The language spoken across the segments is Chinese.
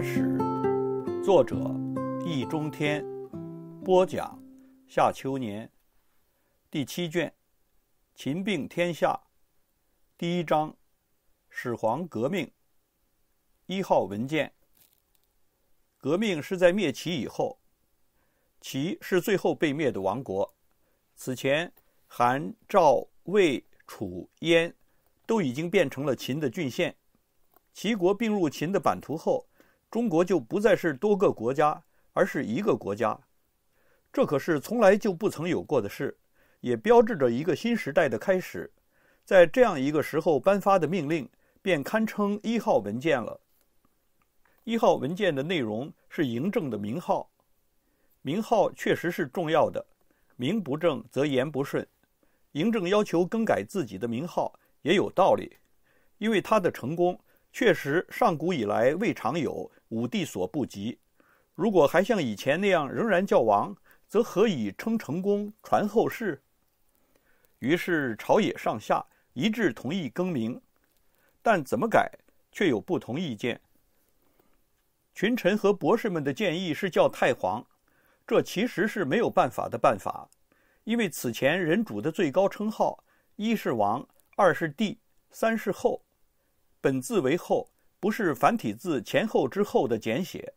《史》作者易中天播讲夏秋年第七卷《秦并天下》第一章《始皇革命》一号文件。革命是在灭齐以后，齐是最后被灭的王国。此前，韩、赵、魏、楚、燕都已经变成了秦的郡县。齐国并入秦的版图后。中国就不再是多个国家，而是一个国家，这可是从来就不曾有过的事，也标志着一个新时代的开始。在这样一个时候颁发的命令，便堪称一号文件了。一号文件的内容是嬴政的名号，名号确实是重要的，名不正则言不顺。嬴政要求更改自己的名号也有道理，因为他的成功确实上古以来未尝有。武帝所不及。如果还像以前那样仍然叫王，则何以称成功、传后世？于是朝野上下一致同意更名，但怎么改却有不同意见。群臣和博士们的建议是叫太皇，这其实是没有办法的办法，因为此前人主的最高称号一是王，二是帝，三是后，本字为后。不是繁体字“前后之后”的简写。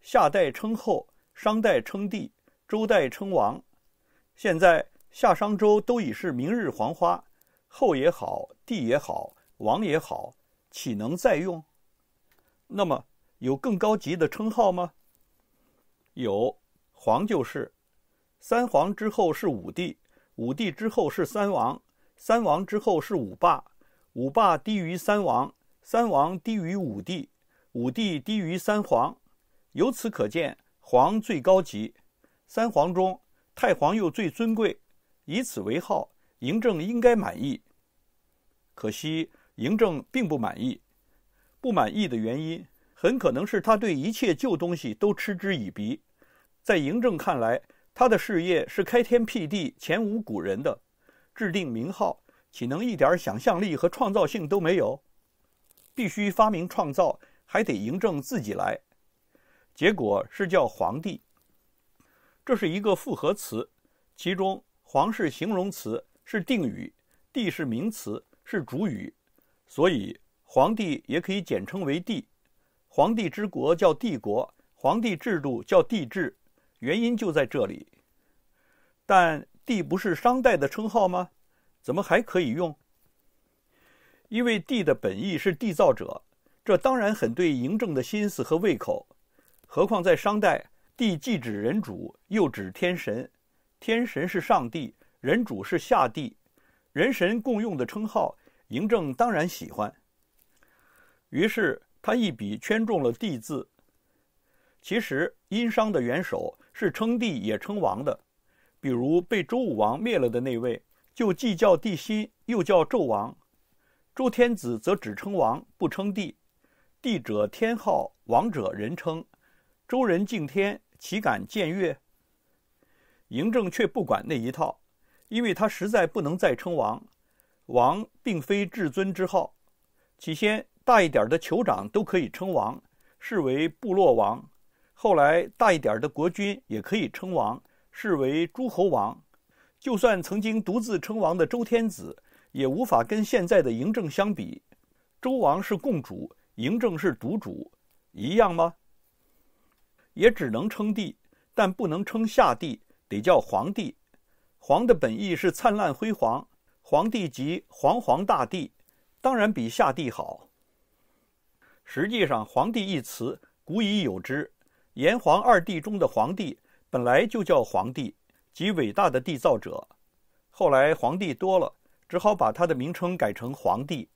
夏代称后，商代称帝，周代称王。现在夏、商、周都已是明日黄花，后也好，帝也好，王也好，岂能再用？那么有更高级的称号吗？有，皇就是。三皇之后是五帝，五帝之后是三王，三王之后是五霸，五霸低于三王。三王低于五帝，五帝低于三皇，由此可见，皇最高级。三皇中，太皇又最尊贵，以此为号，嬴政应该满意。可惜，嬴政并不满意。不满意的原因，很可能是他对一切旧东西都嗤之以鼻。在嬴政看来，他的事业是开天辟地、前无古人的，制定名号，岂能一点想象力和创造性都没有？必须发明创造，还得嬴政自己来。结果是叫皇帝。这是一个复合词，其中“皇”是形容词，是定语；“帝”是名词，是主语。所以，皇帝也可以简称为“帝”。皇帝之国叫帝国，皇帝制度叫帝制，原因就在这里。但“帝”不是商代的称号吗？怎么还可以用？因为“帝”的本意是缔造者，这当然很对嬴政的心思和胃口。何况在商代，“帝”既指人主，又指天神，天神是上帝，人主是下帝，人神共用的称号，嬴政当然喜欢。于是他一笔圈中了“帝”字。其实，殷商的元首是称帝也称王的，比如被周武王灭了的那位，就既叫帝辛，又叫纣王。周天子则只称王不称帝，帝者天号，王者人称。周人敬天，岂敢僭越？嬴政却不管那一套，因为他实在不能再称王。王并非至尊之号，起先大一点的酋长都可以称王，视为部落王；后来大一点的国君也可以称王，视为诸侯王。就算曾经独自称王的周天子。也无法跟现在的嬴政相比。周王是共主，嬴政是独主，一样吗？也只能称帝，但不能称夏帝，得叫皇帝。皇的本意是灿烂辉煌，皇帝即皇皇大帝，当然比夏帝好。实际上，“皇帝”一词古已有之，炎黄二帝中的皇帝本来就叫皇帝，即伟大的缔造者。后来皇帝多了。只好把他的名称改成皇帝，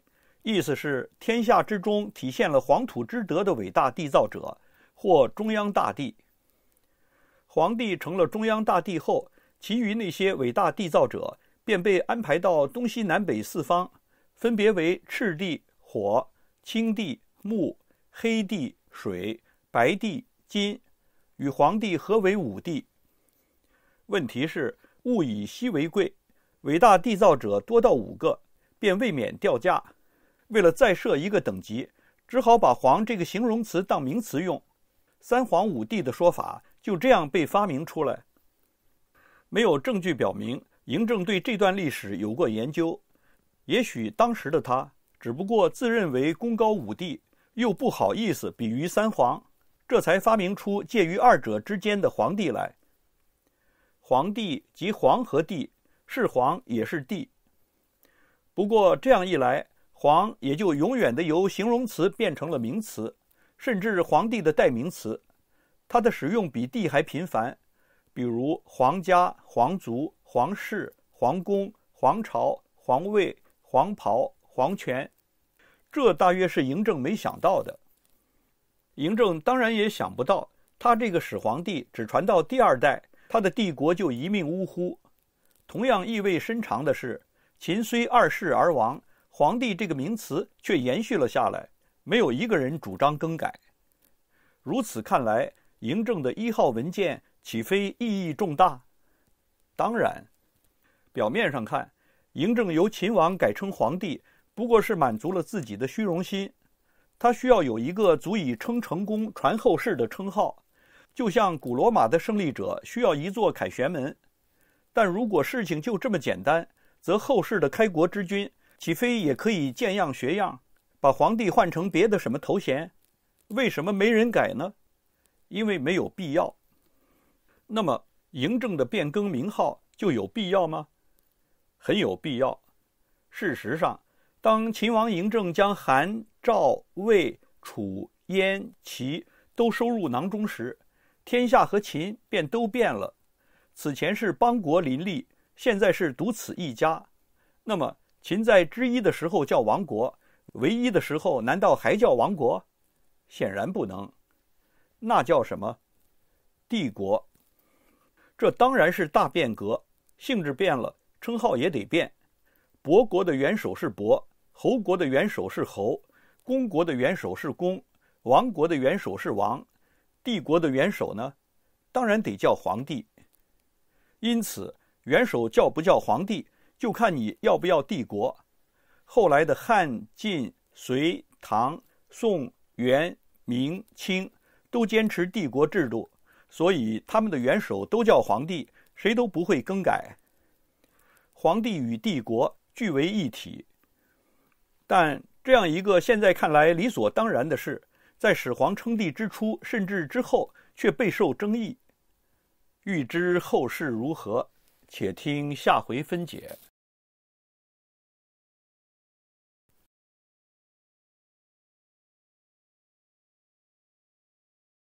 意思是天下之中体现了黄土之德的伟大缔造者，或中央大帝。皇帝成了中央大帝后，其余那些伟大缔造者便被安排到东西南北四方，分别为赤帝火、青帝木、黑帝水、白帝金，与皇帝合为五帝。问题是物以稀为贵。伟大缔造者多到五个，便未免掉价。为了再设一个等级，只好把“皇”这个形容词当名词用，“三皇五帝”的说法就这样被发明出来。没有证据表明嬴政对这段历史有过研究，也许当时的他只不过自认为功高五帝，又不好意思比喻三皇，这才发明出介于二者之间的皇帝来。皇帝即“皇”和“帝”。是皇也是帝，不过这样一来，皇也就永远的由形容词变成了名词，甚至皇帝的代名词。它的使用比帝还频繁，比如皇家、皇族、皇室、皇宫、皇朝、皇位、皇袍、皇权。这大约是嬴政没想到的。嬴政当然也想不到，他这个始皇帝只传到第二代，他的帝国就一命呜呼。同样意味深长的是，秦虽二世而亡，皇帝这个名词却延续了下来，没有一个人主张更改。如此看来，嬴政的一号文件岂非意义重大？当然，表面上看，嬴政由秦王改称皇帝，不过是满足了自己的虚荣心。他需要有一个足以称成功、传后世的称号，就像古罗马的胜利者需要一座凯旋门。但如果事情就这么简单，则后世的开国之君岂非也可以见样学样，把皇帝换成别的什么头衔？为什么没人改呢？因为没有必要。那么，嬴政的变更名号就有必要吗？很有必要。事实上，当秦王嬴政将韩、赵、魏、楚、燕、齐都收入囊中时，天下和秦便都变了。此前是邦国林立，现在是独此一家。那么，秦在之一的时候叫王国，唯一的时候难道还叫王国？显然不能。那叫什么？帝国。这当然是大变革，性质变了，称号也得变。博国的元首是博，侯国的元首是侯，公国的元首是公，王国的元首是王，帝国的元首呢？当然得叫皇帝。因此，元首叫不叫皇帝，就看你要不要帝国。后来的汉、晋、隋、唐、宋、元、明、清都坚持帝国制度，所以他们的元首都叫皇帝，谁都不会更改。皇帝与帝国俱为一体。但这样一个现在看来理所当然的事，在始皇称帝之初甚至之后，却备受争议。欲知后事如何，且听下回分解。